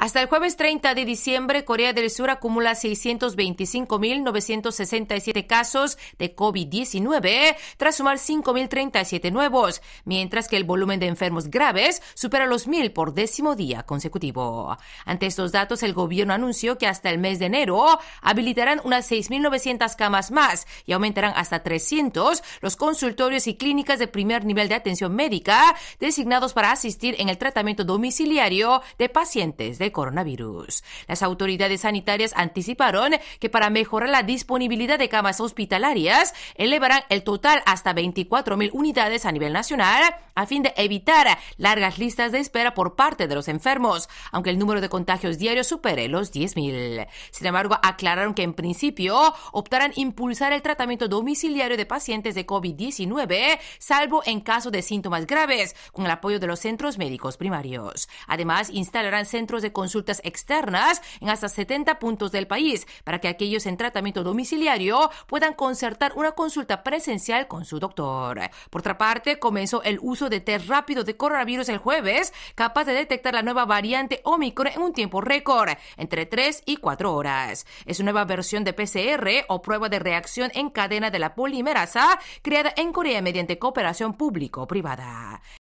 Hasta el jueves 30 de diciembre, Corea del Sur acumula 625.967 casos de COVID-19 tras sumar 5.037 nuevos, mientras que el volumen de enfermos graves supera los 1.000 por décimo día consecutivo. Ante estos datos, el gobierno anunció que hasta el mes de enero habilitarán unas 6.900 camas más y aumentarán hasta 300 los consultorios y clínicas de primer nivel de atención médica designados para asistir en el tratamiento domiciliario de pacientes de coronavirus. Las autoridades sanitarias anticiparon que para mejorar la disponibilidad de camas hospitalarias, elevarán el total hasta 24.000 unidades a nivel nacional a fin de evitar largas listas de espera por parte de los enfermos, aunque el número de contagios diarios supere los 10.000. Sin embargo, aclararon que en principio optarán impulsar el tratamiento domiciliario de pacientes de COVID-19, salvo en caso de síntomas graves, con el apoyo de los centros médicos primarios. Además, instalarán centros de consultas externas en hasta 70 puntos del país para que aquellos en tratamiento domiciliario puedan concertar una consulta presencial con su doctor. Por otra parte, comenzó el uso de test rápido de coronavirus el jueves, capaz de detectar la nueva variante Omicron en un tiempo récord, entre 3 y 4 horas. Es una nueva versión de PCR o prueba de reacción en cadena de la polimerasa creada en Corea mediante cooperación público-privada.